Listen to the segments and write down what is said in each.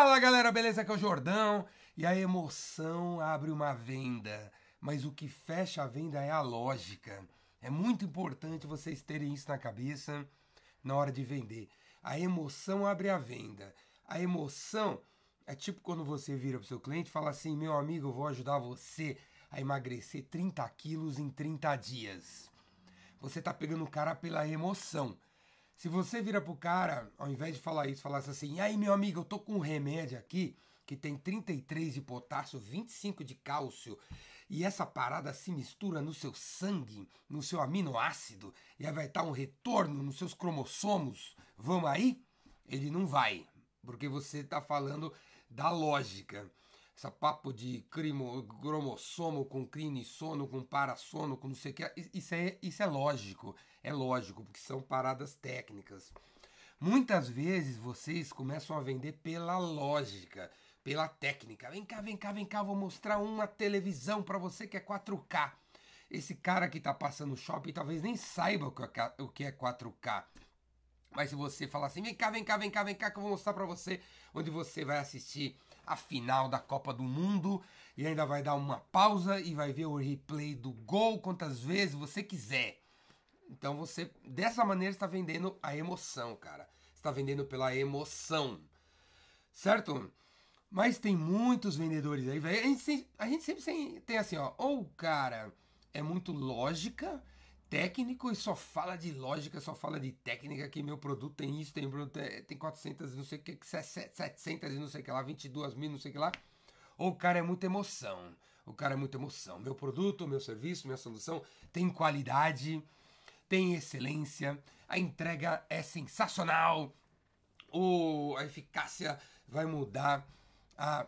Fala galera, beleza? Aqui é o Jordão e a emoção abre uma venda, mas o que fecha a venda é a lógica. É muito importante vocês terem isso na cabeça na hora de vender. A emoção abre a venda. A emoção é tipo quando você vira para o seu cliente e fala assim: meu amigo, eu vou ajudar você a emagrecer 30 quilos em 30 dias. Você está pegando o cara pela emoção. Se você vira pro cara, ao invés de falar isso, falasse assim: aí, meu amigo, eu tô com um remédio aqui que tem 33 de potássio, 25 de cálcio, e essa parada se mistura no seu sangue, no seu aminoácido, e aí vai estar um retorno nos seus cromossomos. Vamos aí? Ele não vai, porque você está falando da lógica essa papo de crimo, cromossomo com sono com parasono, com não sei o que. Isso é, isso é lógico, é lógico, porque são paradas técnicas. Muitas vezes vocês começam a vender pela lógica, pela técnica. Vem cá, vem cá, vem cá, vou mostrar uma televisão para você que é 4K. Esse cara que está passando no shopping talvez nem saiba o que é 4K. É Mas se você falar assim, vem cá, vem cá, vem cá, vem cá, que eu vou mostrar para você onde você vai assistir a final da Copa do Mundo e ainda vai dar uma pausa e vai ver o replay do gol quantas vezes você quiser. Então você, dessa maneira, está vendendo a emoção, cara. Está vendendo pela emoção, certo? Mas tem muitos vendedores aí, velho. A, gente, sempre tem assim, ó. Ou o cara é muito lógica técnico e só fala de lógica, só fala de técnica, que meu produto tem isso, tem produto, é, tem 400 não sei o que, 700 e não sei o que lá, 22 mil, não sei o que lá. Ou o cara é muita emoção, o cara é muita emoção. Meu produto, meu serviço, minha solução tem qualidade, tem excelência, a entrega é sensacional, ou a eficácia vai mudar a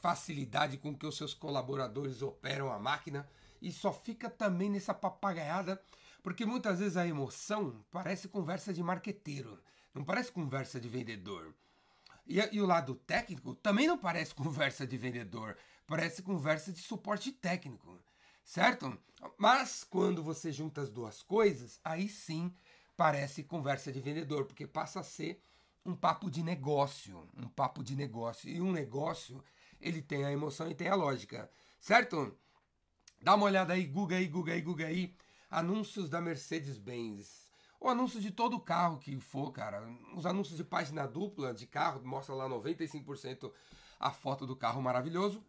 facilidade com que os seus colaboradores operam a máquina e só fica também nessa papagaiada, porque muitas vezes a emoção parece conversa de marqueteiro, não parece conversa de vendedor. E, e, o lado técnico também não parece conversa de vendedor, parece conversa de suporte técnico, certo? Mas quando você junta as duas coisas, aí sim parece conversa de vendedor, porque passa a ser um papo de negócio, um papo de negócio. E um negócio, ele tem a emoção e tem a lógica, certo? Dá uma olhada aí, Guga aí, Guga aí, Guga aí. Anúncios da Mercedes-Benz. O anúncio de todo carro que for, cara. Os anúncios de página dupla de carro, mostra lá 95% a foto do carro maravilhoso.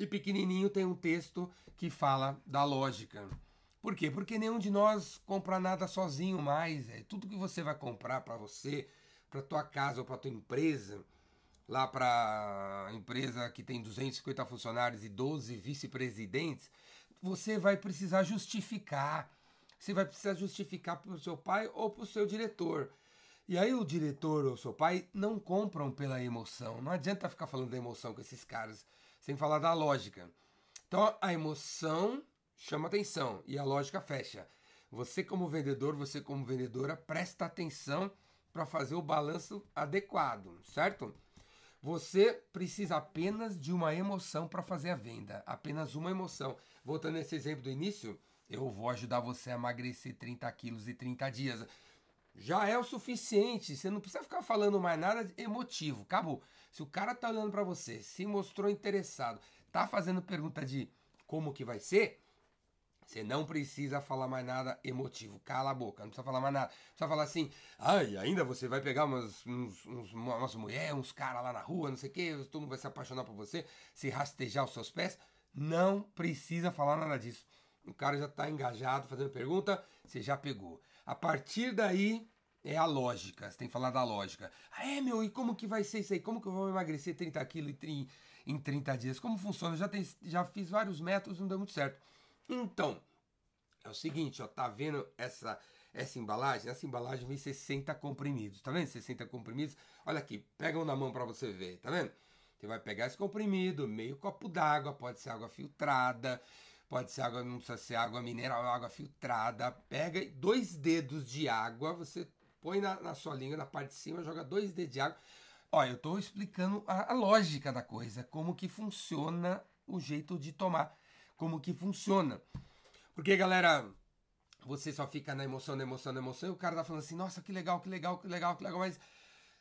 E pequenininho tem um texto que fala da lógica. Por quê? Porque nenhum de nós compra nada sozinho mais. É tudo que você vai comprar para você, para tua casa ou para tua empresa lá para a empresa que tem 250 funcionários e 12 vice-presidentes, você vai precisar justificar. Você vai precisar justificar para o seu pai ou para o seu diretor. E aí o diretor ou seu pai não compram pela emoção. Não adianta ficar falando da emoção com esses caras, sem falar da lógica. Então a emoção chama atenção e a lógica fecha. Você como vendedor, você como vendedora, presta atenção para fazer o balanço adequado, certo? Você precisa apenas de uma emoção para fazer a venda, apenas uma emoção. Voltando nesse esse exemplo do início, eu vou ajudar você a emagrecer 30 quilos em 30 dias. Já é o suficiente, você não precisa ficar falando mais nada emotivo, acabou. Se o cara tá olhando para você, se mostrou interessado, tá fazendo pergunta de como que vai ser, você não precisa falar mais nada emotivo. Cala a boca, não precisa falar mais nada. Não precisa falar assim, ai, ainda você vai pegar umas, uns, uns, umas mulheres, uns caras lá na rua, não sei o quê. todo mundo vai se apaixonar por você, se rastejar os seus pés. Não precisa falar nada disso. O cara já está engajado fazendo pergunta, você já pegou. A partir daí é a lógica, você tem que falar da lógica. Ah, é, meu, e como que vai ser isso aí? Como que eu vou emagrecer 30 quilos em 30 dias? Como funciona? Eu já, tenho, já fiz vários métodos, não deu muito certo. Então, é o seguinte, ó, tá vendo essa essa embalagem? Essa embalagem vem 60 comprimidos, tá vendo? 60 comprimidos. Olha aqui, pega um na mão para você ver, tá vendo? Você vai pegar esse comprimido, meio copo d'água, pode ser água filtrada, pode ser água, não precisa ser água mineral, é água filtrada. Pega dois dedos de água, você põe na, na sua língua, na parte de cima, joga dois dedos de água. Olha, eu estou explicando a, a lógica da coisa, como que funciona o jeito de tomar como que funciona. Porque, galera, você só fica na emoção, na emoção, na emoção, e o cara tá falando assim, nossa, que legal, que legal, que legal, que legal, mas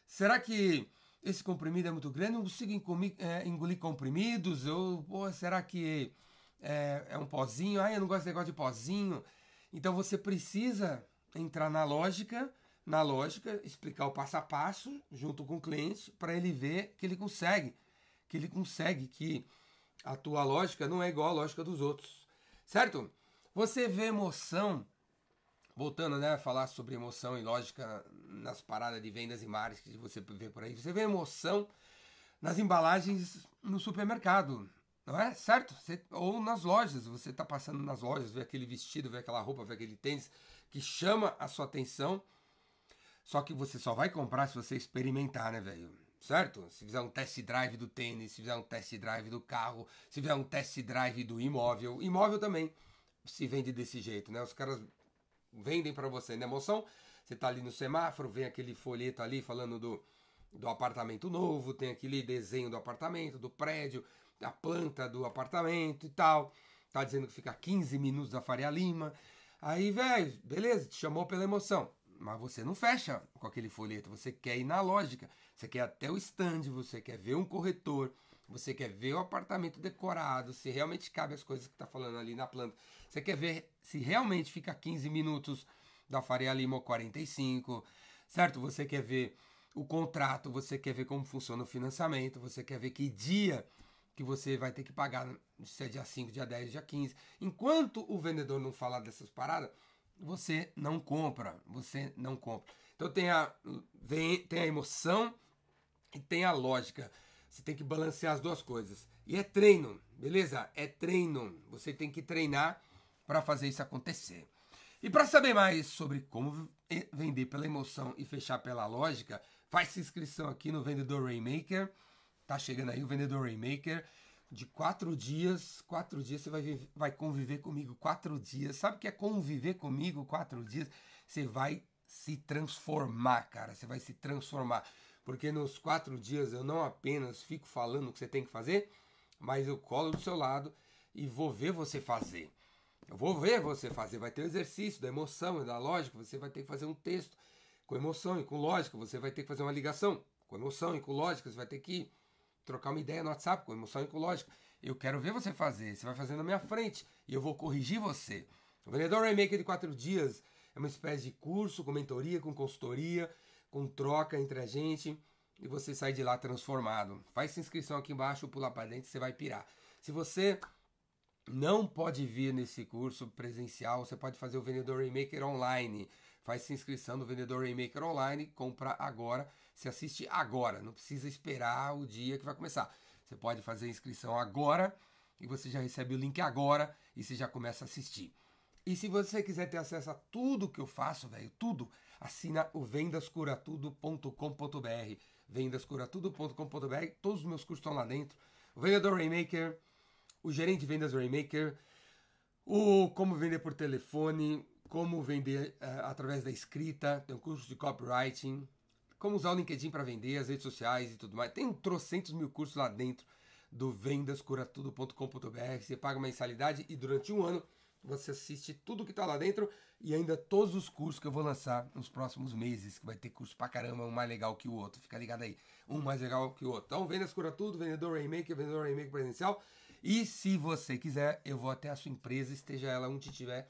será que esse comprimido é muito grande? Eu não consigo engolir, é, engolir comprimidos? Ou, pô, será que é, é um pozinho? Ah, eu não gosto desse negócio de pozinho. Então você precisa entrar na lógica, na lógica, explicar o passo a passo junto com o cliente para ele ver que ele consegue, que ele consegue, que a tua lógica não é igual à lógica dos outros, certo? Você vê emoção, voltando né, a falar sobre emoção e lógica nas paradas de vendas e mares que você vê por aí, você vê emoção nas embalagens no supermercado, não é? Certo? Você, ou nas lojas, você está passando nas lojas, vê aquele vestido, vê aquela roupa, vê aquele tênis que chama a sua atenção. Só que você só vai comprar se você experimentar, né, velho? certo? Se fizer um test drive do tênis, se fizer um test drive do carro, se fizer um test drive do imóvel, imóvel também se vende desse jeito, né? Os caras vendem para você na né, emoção. Você tá ali no semáforo, vem aquele folheto ali falando do, do apartamento novo, tem aquele desenho do apartamento, do prédio, da planta do apartamento e tal. Tá dizendo que fica 15 minutos da Faria Lima. Aí, velho, beleza, te chamou pela emoção. Mas você não fecha com aquele folheto, você quer ir na lógica, você quer até o stand, você quer ver um corretor, você quer ver o apartamento decorado, se realmente cabe as coisas que está falando ali na planta, você quer ver se realmente fica 15 minutos da Faria Lima ou 45, certo? Você quer ver o contrato, você quer ver como funciona o financiamento, você quer ver que dia que você vai ter que pagar, se é dia 5, dia 10, dia 15. Enquanto o vendedor não falar dessas paradas, você não compra, você não compra. Então tem a, vem, tem a emoção e tem a lógica. Você tem que balancear as duas coisas. E é treino, beleza? É treino. Você tem que treinar para fazer isso acontecer. E para saber mais sobre como vender pela emoção e fechar pela lógica, faça inscrição aqui no Vendedor Rainmaker. Tá chegando aí o Vendedor Rainmaker de quatro dias. Quatro dias você vai, vai conviver comigo quatro dias. Sabe o que é conviver comigo quatro dias? Você vai se transformar, cara. Você vai se transformar. Porque nos quatro dias eu não apenas fico falando o que você tem que fazer, mas eu colo do seu lado e vou ver você fazer. Eu vou ver você fazer. Vai ter o exercício da emoção e da lógica. Você vai ter que fazer um texto com emoção e com lógica. Você vai ter que fazer uma ligação com emoção e com lógica. Você vai ter que trocar uma ideia no WhatsApp com emoção ecológica. Eu quero ver você fazer, você vai fazer na minha frente e eu vou corrigir você. O Vendedor Remaker de 4 dias é uma espécie de curso com mentoria, com consultoria, com troca entre a gente e você sai de lá transformado. Faz sua inscrição aqui embaixo, pula para dentro, você vai pirar. Se você não pode vir nesse curso presencial, você pode fazer o Vendedor Remaker online. Faz inscrição no vendedor Rainmaker Online, compra agora, se assiste agora, não precisa esperar o dia que vai começar. Você pode fazer a inscrição agora e você já recebe o link agora e você já começa a assistir. E se você quiser ter acesso a tudo que eu faço, velho, tudo, assina o vendascuratudo.com.br. Vendascuratudo.com.br, todos os meus cursos estão lá dentro. O vendedor Rainmaker, o gerente de vendas Rainmaker, o como vender por telefone, como vender uh, através da escrita, tem um curso de copywriting, como usar o LinkedIn para vender, as redes sociais e tudo mais. Tem um trocentos mil cursos lá dentro do vendascuratudo.com.br. Você paga uma mensalidade e durante um ano você assiste tudo que está lá dentro e ainda todos os cursos que eu vou lançar nos próximos meses, que vai ter curso pra caramba, um mais legal que o outro. Fica ligado aí, um mais legal que o outro. Então, Vendas Cura Tudo, Vendedor Rainmaker, Vendedor Rainmaker Presencial. E se você quiser, eu vou até a sua empresa, esteja ela onde tiver,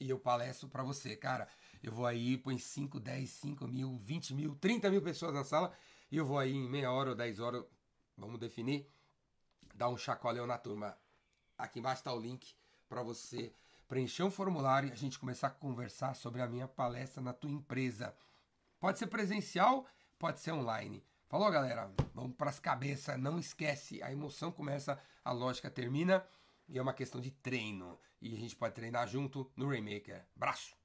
e eu palestro para você, cara. Eu vou aí, põe 5, 10, 5 mil, 20 mil, 30 mil pessoas na sala e eu vou aí em meia hora ou 10 horas, vamos definir, dar um chacoalhão na turma. Aqui embaixo está o link para você preencher um formulário e a gente começar a conversar sobre a minha palestra na tua empresa. Pode ser presencial, pode ser online. Falou, galera? Vamos para as cabeças, não esquece. A emoção começa, a lógica termina. E é uma questão de treino. E a gente pode treinar junto no Rainmaker. Braço!